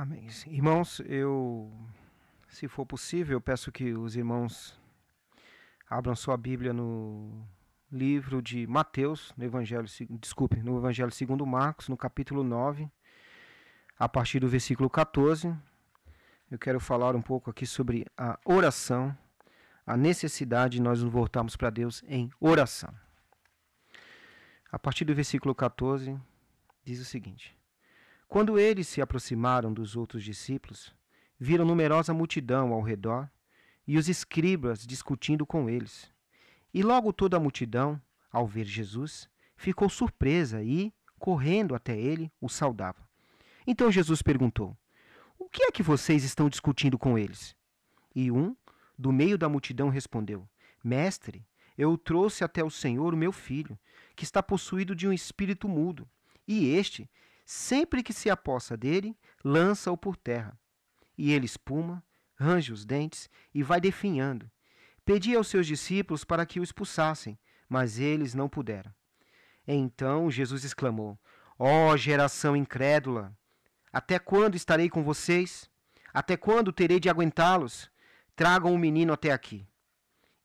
Amém. Irmãos, eu, se for possível, peço que os irmãos abram sua Bíblia no livro de Mateus, no Evangelho, desculpe, no Evangelho segundo Marcos, no capítulo 9, a partir do versículo 14. Eu quero falar um pouco aqui sobre a oração, a necessidade de nós nos voltarmos para Deus em oração. A partir do versículo 14, diz o seguinte: quando eles se aproximaram dos outros discípulos, viram numerosa multidão ao redor e os escribas discutindo com eles. E logo toda a multidão, ao ver Jesus, ficou surpresa e, correndo até ele, o saudava. Então Jesus perguntou: O que é que vocês estão discutindo com eles? E um, do meio da multidão, respondeu: Mestre, eu trouxe até o Senhor o meu filho, que está possuído de um espírito mudo, e este Sempre que se aposta dele, lança-o por terra. E ele espuma, range os dentes e vai definhando. Pedia aos seus discípulos para que o expulsassem, mas eles não puderam. Então Jesus exclamou: Ó oh, geração incrédula! Até quando estarei com vocês? Até quando terei de aguentá-los? Tragam o menino até aqui.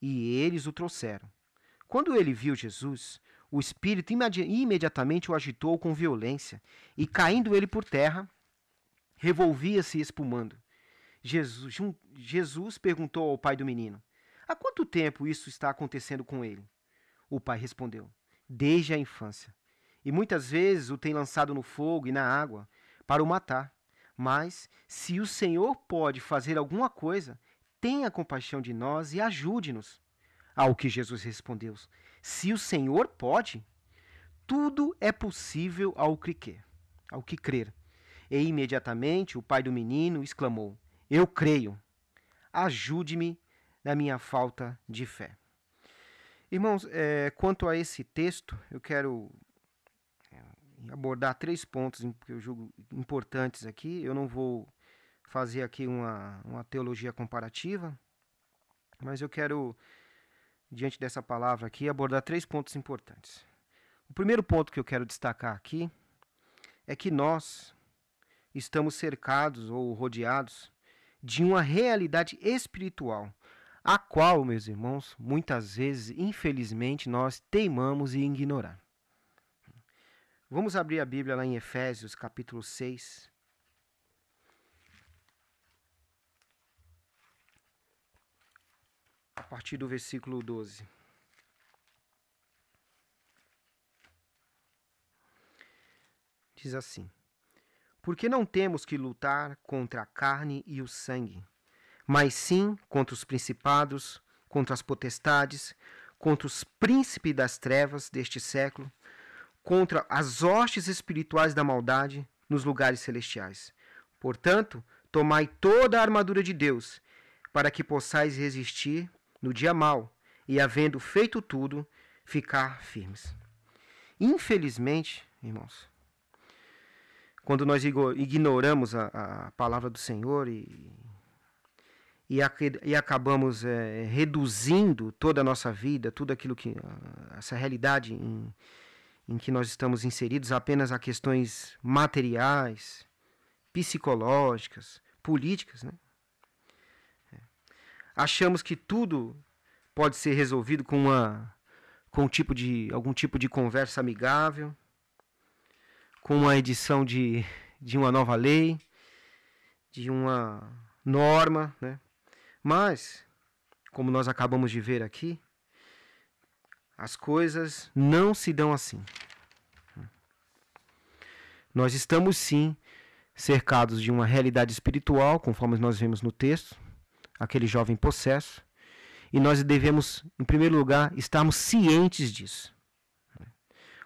E eles o trouxeram. Quando ele viu Jesus, o espírito imedi imediatamente o agitou com violência, e caindo ele por terra, revolvia-se espumando. Jesus, Jesus perguntou ao pai do menino: Há quanto tempo isso está acontecendo com ele? O pai respondeu: Desde a infância. E muitas vezes o tem lançado no fogo e na água para o matar. Mas, se o Senhor pode fazer alguma coisa, tenha compaixão de nós e ajude-nos. Ao que Jesus respondeu: se o Senhor pode, tudo é possível ao que ao que crer. E imediatamente o pai do menino exclamou: Eu creio. Ajude-me na minha falta de fé. Irmãos, é, quanto a esse texto, eu quero é, abordar três pontos que eu julgo importantes aqui. Eu não vou fazer aqui uma, uma teologia comparativa, mas eu quero diante dessa palavra aqui, abordar três pontos importantes. O primeiro ponto que eu quero destacar aqui é que nós estamos cercados ou rodeados de uma realidade espiritual, a qual, meus irmãos, muitas vezes, infelizmente, nós teimamos em ignorar. Vamos abrir a Bíblia lá em Efésios, capítulo 6, partir do versículo 12. Diz assim: Porque não temos que lutar contra a carne e o sangue, mas sim contra os principados, contra as potestades, contra os príncipes das trevas deste século, contra as hostes espirituais da maldade nos lugares celestiais. Portanto, tomai toda a armadura de Deus, para que possais resistir no dia mau e, havendo feito tudo, ficar firmes. Infelizmente, irmãos, quando nós ignoramos a, a palavra do Senhor e, e, a, e acabamos é, reduzindo toda a nossa vida, tudo aquilo que. Ah, essa realidade em, em que nós estamos inseridos apenas a questões materiais, psicológicas, políticas, né? achamos que tudo pode ser resolvido com uma com um tipo de algum tipo de conversa amigável, com uma edição de, de uma nova lei, de uma norma, né? Mas, como nós acabamos de ver aqui, as coisas não se dão assim. Nós estamos sim cercados de uma realidade espiritual, conforme nós vemos no texto, aquele jovem possesso, e nós devemos, em primeiro lugar, estarmos cientes disso.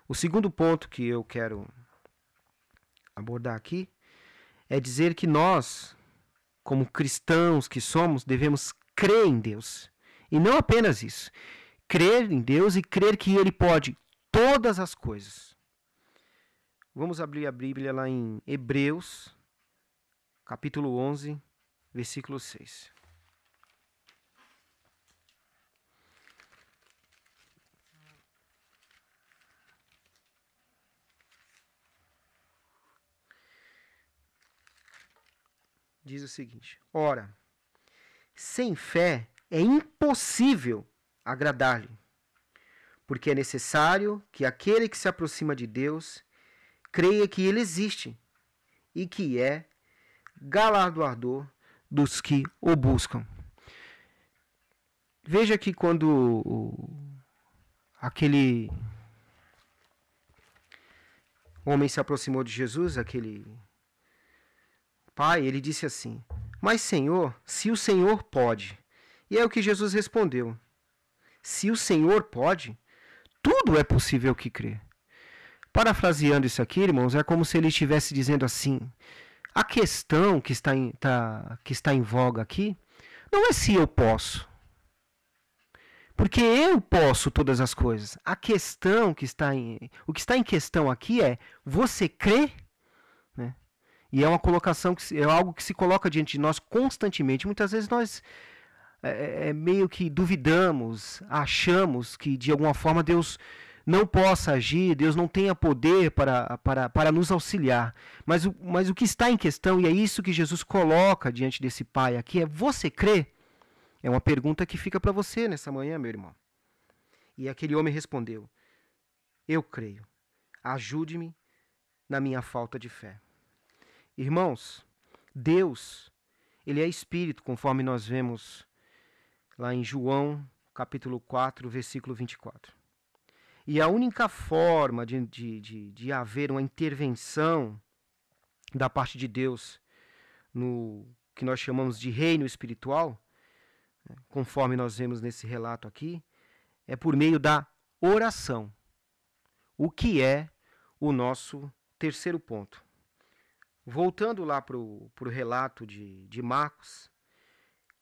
O segundo ponto que eu quero abordar aqui é dizer que nós, como cristãos que somos, devemos crer em Deus. E não apenas isso, crer em Deus e crer que Ele pode todas as coisas. Vamos abrir a Bíblia lá em Hebreus, capítulo 11, versículo 6. diz o seguinte: Ora, sem fé é impossível agradar-lhe, porque é necessário que aquele que se aproxima de Deus creia que ele existe e que é galardoador dos que o buscam. Veja que quando aquele homem se aproximou de Jesus, aquele pai, ele disse assim: Mas, Senhor, se o Senhor pode. E é o que Jesus respondeu: Se o Senhor pode, tudo é possível que crê. Parafraseando isso aqui, irmãos, é como se ele estivesse dizendo assim: a questão que está, em, tá, que está em voga aqui não é se eu posso. Porque eu posso todas as coisas. A questão que está em. O que está em questão aqui é: você crê? E é uma colocação que é algo que se coloca diante de nós constantemente. Muitas vezes nós é, é, é, meio que duvidamos, achamos que de alguma forma Deus não possa agir, Deus não tenha poder para, para, para nos auxiliar. Mas, mas o que está em questão, e é isso que Jesus coloca diante desse Pai aqui, é você crê? É uma pergunta que fica para você nessa manhã, meu irmão. E aquele homem respondeu: Eu creio. Ajude-me na minha falta de fé. Irmãos, Deus, ele é espírito, conforme nós vemos lá em João, capítulo 4, versículo 24. E a única forma de, de, de, de haver uma intervenção da parte de Deus no que nós chamamos de reino espiritual, né, conforme nós vemos nesse relato aqui, é por meio da oração, o que é o nosso terceiro ponto. Voltando lá para o relato de, de Marcos,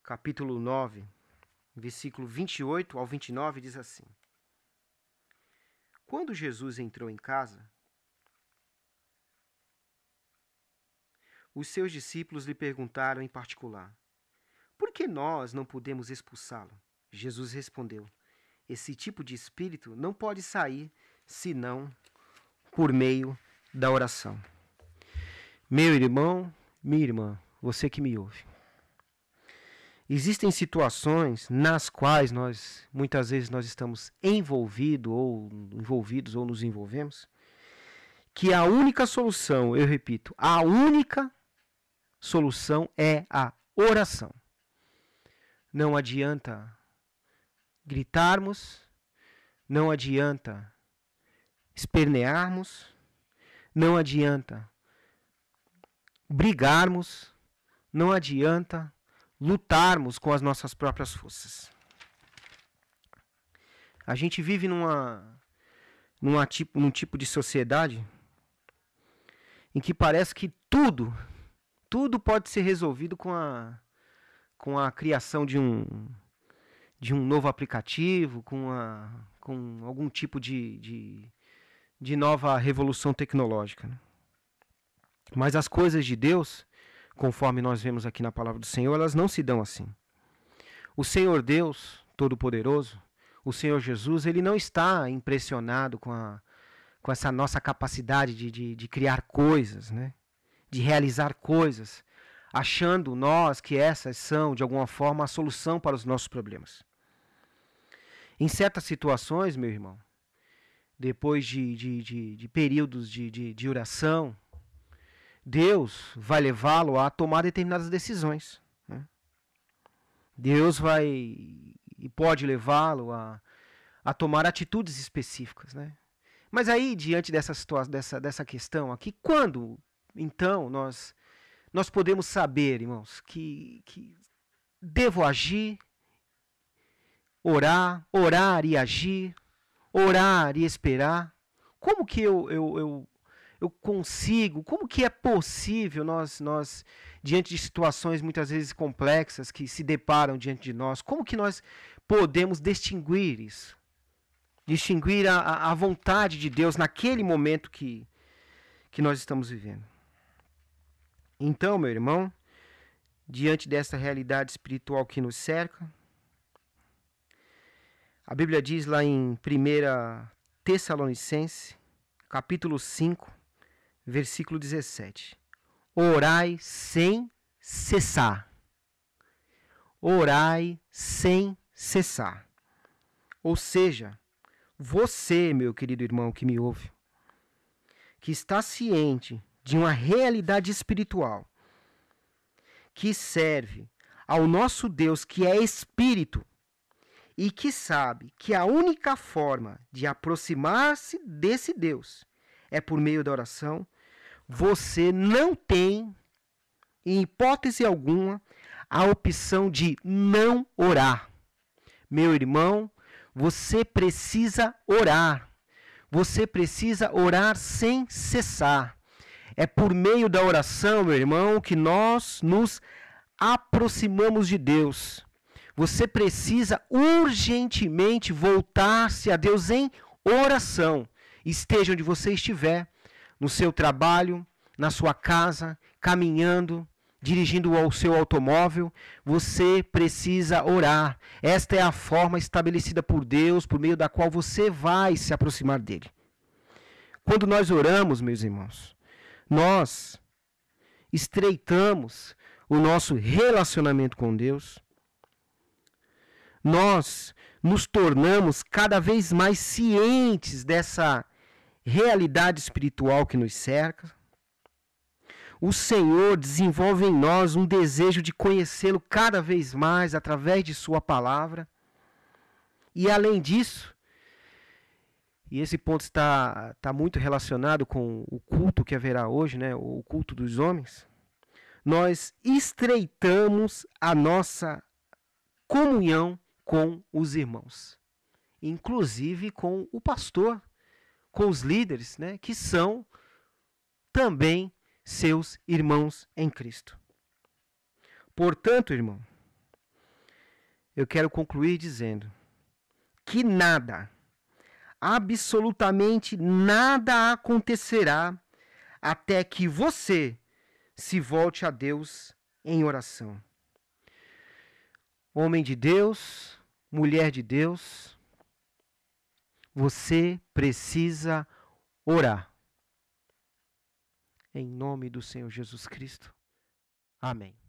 capítulo 9, versículo 28 ao 29, diz assim: Quando Jesus entrou em casa, os seus discípulos lhe perguntaram em particular: Por que nós não podemos expulsá-lo? Jesus respondeu: Esse tipo de espírito não pode sair senão por meio da oração. Meu irmão, minha irmã, você que me ouve. Existem situações nas quais nós muitas vezes nós estamos envolvido ou envolvidos ou nos envolvemos, que a única solução, eu repito, a única solução é a oração. Não adianta gritarmos, não adianta espernearmos, não adianta brigarmos, não adianta lutarmos com as nossas próprias forças. A gente vive numa, numa tipo, num tipo de sociedade em que parece que tudo, tudo pode ser resolvido com a, com a criação de um, de um novo aplicativo, com, a, com algum tipo de, de, de nova revolução tecnológica. Né? Mas as coisas de Deus, conforme nós vemos aqui na palavra do Senhor, elas não se dão assim. O Senhor Deus Todo-Poderoso, o Senhor Jesus, ele não está impressionado com, a, com essa nossa capacidade de, de, de criar coisas, né? de realizar coisas, achando nós que essas são, de alguma forma, a solução para os nossos problemas. Em certas situações, meu irmão, depois de, de, de, de períodos de, de, de oração, Deus vai levá-lo a tomar determinadas decisões. Né? Deus vai e pode levá-lo a, a tomar atitudes específicas. Né? Mas aí, diante dessa, situação, dessa, dessa questão aqui, quando então nós, nós podemos saber, irmãos, que, que devo agir, orar, orar e agir, orar e esperar? Como que eu, eu, eu eu consigo? Como que é possível nós, nós, diante de situações muitas vezes complexas que se deparam diante de nós, como que nós podemos distinguir isso? Distinguir a, a vontade de Deus naquele momento que, que nós estamos vivendo. Então, meu irmão, diante desta realidade espiritual que nos cerca, a Bíblia diz lá em 1 Tessalonicense, capítulo 5, versículo 17. Orai sem cessar. Orai sem cessar. Ou seja, você, meu querido irmão que me ouve, que está ciente de uma realidade espiritual que serve ao nosso Deus que é espírito e que sabe que a única forma de aproximar-se desse Deus é por meio da oração você não tem, em hipótese alguma, a opção de não orar. Meu irmão, você precisa orar. Você precisa orar sem cessar. É por meio da oração, meu irmão, que nós nos aproximamos de Deus. Você precisa urgentemente voltar-se a Deus em oração. Esteja onde você estiver, no seu trabalho, na sua casa, caminhando, dirigindo o seu automóvel, você precisa orar. Esta é a forma estabelecida por Deus, por meio da qual você vai se aproximar dele. Quando nós oramos, meus irmãos, nós estreitamos o nosso relacionamento com Deus. Nós nos tornamos cada vez mais cientes dessa realidade espiritual que nos cerca. O Senhor desenvolve em nós um desejo de conhecê-lo cada vez mais através de Sua palavra. E além disso, e esse ponto está, está muito relacionado com o culto que haverá hoje, né? o culto dos homens, nós estreitamos a nossa comunhão com os irmãos, inclusive com o pastor com os líderes, né, que são também seus irmãos em Cristo. Portanto, irmão, eu quero concluir dizendo que nada, absolutamente nada acontecerá até que você se volte a Deus em oração. Homem de Deus, mulher de Deus, você precisa orar. Em nome do Senhor Jesus Cristo. Amém.